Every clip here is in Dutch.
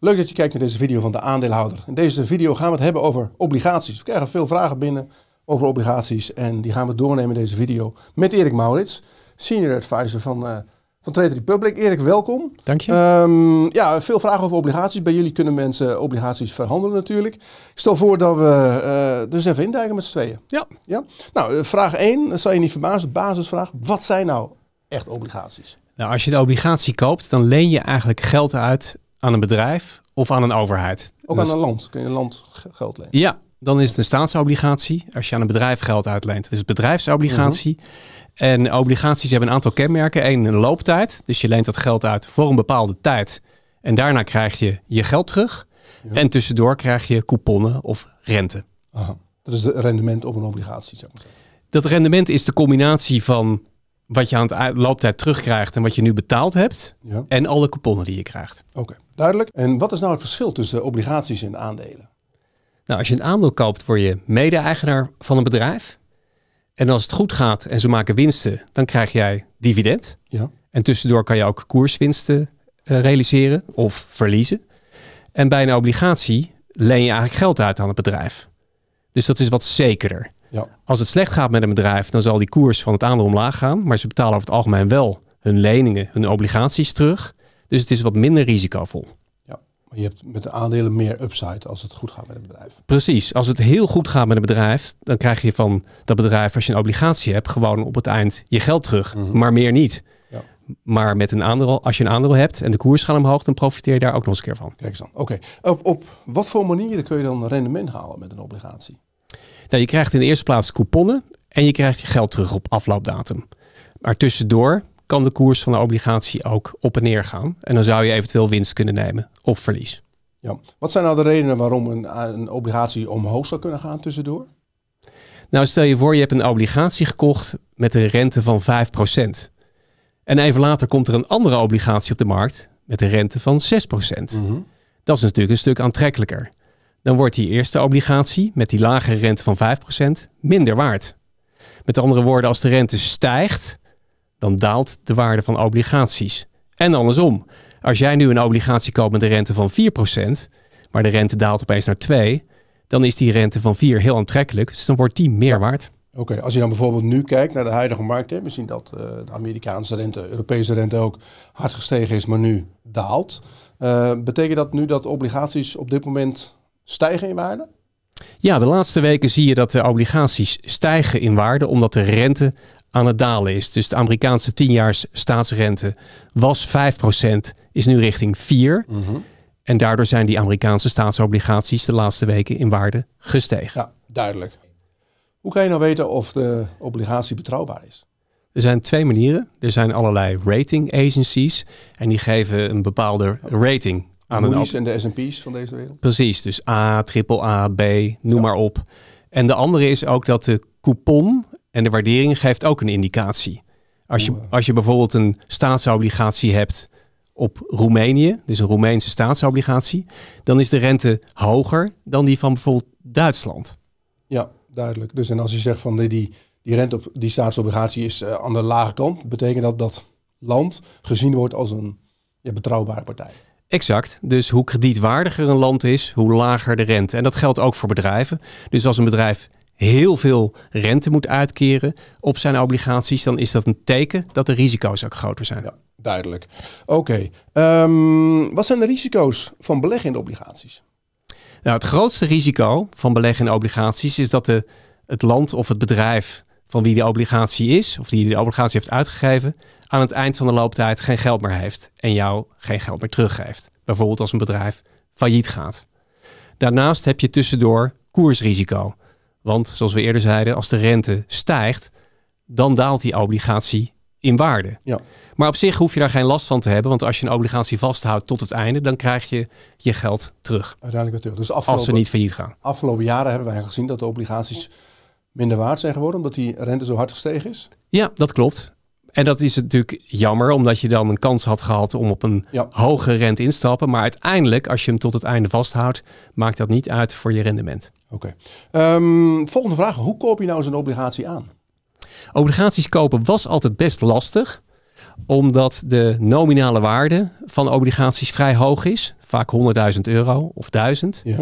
Leuk dat je kijkt naar deze video van de aandeelhouder. In deze video gaan we het hebben over obligaties. We krijgen veel vragen binnen over obligaties en die gaan we doornemen in deze video met Erik Maurits, Senior Advisor van, uh, van Trade Republic. Erik, welkom. Dank je. Ehm, ja, veel vragen over obligaties. Bij jullie kunnen mensen obligaties verhandelen natuurlijk. Ik stel voor dat we uh, dus even induiken met z'n tweeën. Ja. ja? Nou, eh, vraag 1, dat zal je niet verbazen, basisvraag. Wat zijn nou echt obligaties? Nou, als je de obligatie koopt, dan leen je eigenlijk geld uit aan een bedrijf of aan een overheid. Ook aan een land. Kun je een land geld lenen? Ja, dan is het een staatsobligatie. Als je aan een bedrijf geld uitleent, het is het bedrijfsobligatie. Mhm. En obligaties hebben een aantal kenmerken. Eén, een looptijd. Dus je leent dat geld uit voor een bepaalde tijd. En daarna krijg je je geld terug. En tussendoor krijg je couponnen of rente. Aha. Dat is het rendement op een obligatie, zeg maar. Dat rendement is de combinatie van wat je aan de looptijd terugkrijgt en wat je nu betaald hebt. En alle couponnen die je krijgt. Oké. Okay. Duidelijk. En wat is nou het verschil tussen obligaties en aandelen? Nou, als je een aandeel koopt, word je mede-eigenaar van een bedrijf. En als het goed gaat en ze maken winsten, dan krijg jij dividend. Ja. En tussendoor kan je ook koerswinsten eh, realiseren of verliezen. En bij een obligatie leen je eigenlijk geld uit aan het bedrijf. Dus dat is wat zekerder. Ja. Als het slecht gaat met een bedrijf, dan zal die koers van het aandeel omlaag gaan. Maar ze betalen over het algemeen wel hun leningen, hun obligaties terug. Dus het is wat minder risicovol. Ja, maar je hebt met de aandelen meer upside als het goed gaat met het bedrijf. Precies. Als het heel goed gaat met een bedrijf, dan krijg je van dat bedrijf, als je een obligatie hebt, gewoon op het eind je geld terug, mhm. maar meer niet. Ja. Maar met een aandeel, als je een aandeel hebt en de koers gaat omhoog, dan profiteer je daar ook nog eens een keer van. Kijk eens dan. Oké. Op, op wat voor manier kun je dan rendement halen met een obligatie? Nou, je krijgt in de eerste plaats couponnen en je krijgt je geld terug op afloopdatum. Maar tussendoor kan de koers van de obligatie ook op en neer gaan. En dan zou je eventueel winst kunnen nemen of verlies. Ja. Wat zijn nou de redenen waarom een, een obligatie omhoog zou kunnen gaan tussendoor? Nou, stel je voor, je hebt een obligatie gekocht met een rente van 5%. En even later komt er een andere obligatie op de markt met een rente van 6%. Mm Dat is natuurlijk een stuk aantrekkelijker. Dan wordt die eerste obligatie met die lagere rente van 5% minder waard. Met andere woorden, als de rente stijgt, dan daalt de waarde van obligaties. En andersom. Als jij nu een obligatie koopt met een rente van 4%, maar de rente daalt opeens naar 2, dan is die rente van 4 heel aantrekkelijk. Dus dan wordt die meer waard. Oké, als je dan bijvoorbeeld nu kijkt naar de huidige markt, hè, we zien dat eh, de Amerikaanse rente, de Europese rente ook hard gestegen is, maar nu daalt. Eh, betekent dat nu dat obligaties op dit moment stijgen in waarde? Ja, de laatste weken zie je dat de obligaties stijgen in waarde omdat de rente aan het dalen is. Dus de Amerikaanse tienjaars staatsrente was 5%, is nu richting 4%. Mhm. En daardoor zijn die Amerikaanse staatsobligaties de laatste weken in waarde gestegen. Ja, duidelijk. Hoe kan je nou weten of de obligatie betrouwbaar is? Er zijn twee manieren. Er zijn allerlei rating agencies en die geven een bepaalde rating aan de Moody's en de S&P's van deze wereld. Precies, dus A, AAA, B, noem maar op. En de andere is ook dat de coupon en de waardering geeft ook een indicatie. Als je, als je bijvoorbeeld een staatsobligatie hebt op Roemenië, dus een Roemeense staatsobligatie, dan is de rente hoger dan die van bijvoorbeeld Duitsland. Ja, duidelijk. Dus en als je zegt van die, die, die rente op die staatsobligatie is eh, aan de lage kant, betekent dat dat land gezien wordt als een ja, betrouwbare partij. Exact. Dus hoe kredietwaardiger een land is, hoe lager de rente. En dat geldt ook voor bedrijven. Dus als een bedrijf heel veel rente moet uitkeren op zijn obligaties, dan is dat een teken dat de risico's ook groter zijn. Ja, duidelijk. Oké, ehm, wat zijn de risico's van beleggen in obligaties? Nou, het grootste risico van beleggen in obligaties is dat de, het land of het bedrijf van wie die obligatie is, of die de obligatie heeft uitgegeven, aan het eind van de looptijd geen geld meer heeft en jou geen geld meer teruggeeft. Bijvoorbeeld als een bedrijf failliet gaat. Daarnaast heb je tussendoor koersrisico. Want zoals we eerder zeiden, als de rente stijgt, dan daalt die obligatie in waarde. Ja. Maar op zich hoef je daar geen last van te hebben, want als je een obligatie vasthoudt tot het einde, dan krijg je je geld terug. Uiteindelijk weer terug. Dus als ze niet failliet gaan. Afgelopen jaren hebben wij gezien dat de obligaties minder waard zijn geworden, omdat die rente zo hard gestegen is. Ja, dat klopt. En dat is natuurlijk jammer, omdat je dan een kans had gehad om op een ja. hoge rente instappen. Maar uiteindelijk, als je hem tot het einde vasthoudt, maakt dat niet uit voor je rendement. Oké. Ehm, volgende vraag. Hoe koop je nou zo'n obligatie aan? Obligaties kopen was altijd best lastig omdat de nominale waarde van obligaties vrij hoog is, vaak 100.000 euro of 1000. Ja.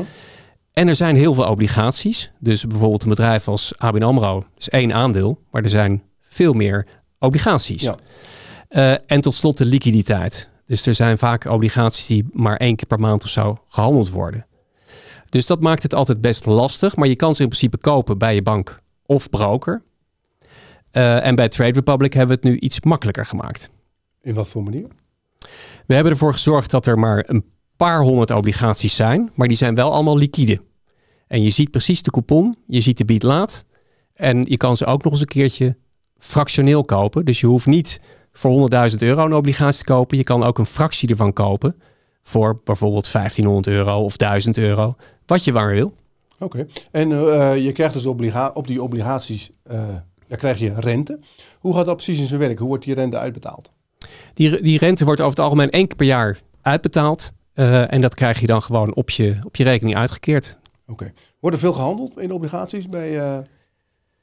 En er zijn heel veel obligaties. Dus bijvoorbeeld een bedrijf als ABN AMRO is één aandeel, maar er zijn veel meer obligaties. Ja. Eh, en tot slot de liquiditeit. Dus er zijn vaak obligaties die maar één keer per maand of zo gehandeld worden. Dus dat maakt het altijd best lastig. Maar je kan ze in principe kopen bij je bank of broker. Eh, en bij Trade Republic hebben we het nu iets makkelijker gemaakt. In wat voor manier? We hebben ervoor gezorgd dat er maar een paar honderd obligaties zijn, maar die zijn wel allemaal liquide. En je ziet precies de coupon, je ziet de bied laat. En je kan ze ook nog eens een keertje fractioneel kopen. Dus je hoeft niet voor 100.000 euro een obligatie te kopen. Je kan ook een fractie ervan kopen voor bijvoorbeeld 1500 euro of 1000 euro, wat je maar wil. Oké, en eh, je krijgt dus op die obligaties, eh, daar krijg je rente. Hoe gaat dat precies in zijn werk? Hoe wordt die rente uitbetaald? Die, die rente wordt over het algemeen één keer per jaar uitbetaald. Eh, en dat krijg je dan gewoon op je, op je rekening uitgekeerd. Oké. Okay. Wordt er veel gehandeld in obligaties bij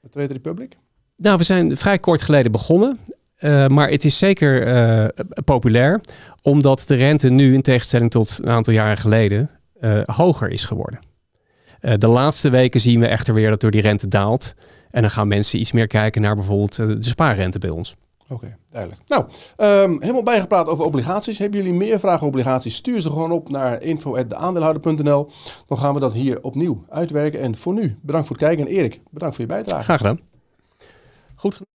Trade Republic? Nou, we zijn vrij kort geleden begonnen. Eh, maar het is zeker eh, populair, omdat de rente nu, in tegenstelling tot een aantal jaren geleden, eh, hoger is geworden. de laatste weken zien we echter weer dat door die rente daalt. En dan gaan mensen iets meer kijken naar bijvoorbeeld de spaarrente bij ons. Oké, okay, duidelijk. Nou, ehm, helemaal bijgepraat over obligaties. Hebben jullie meer vragen over obligaties? Stuur ze gewoon op naar info.deaandeelhouder.nl. Dan gaan we dat hier opnieuw uitwerken. En voor nu, bedankt voor het kijken. En Erik, bedankt voor je bijdrage. Graag gedaan. Goed gedaan.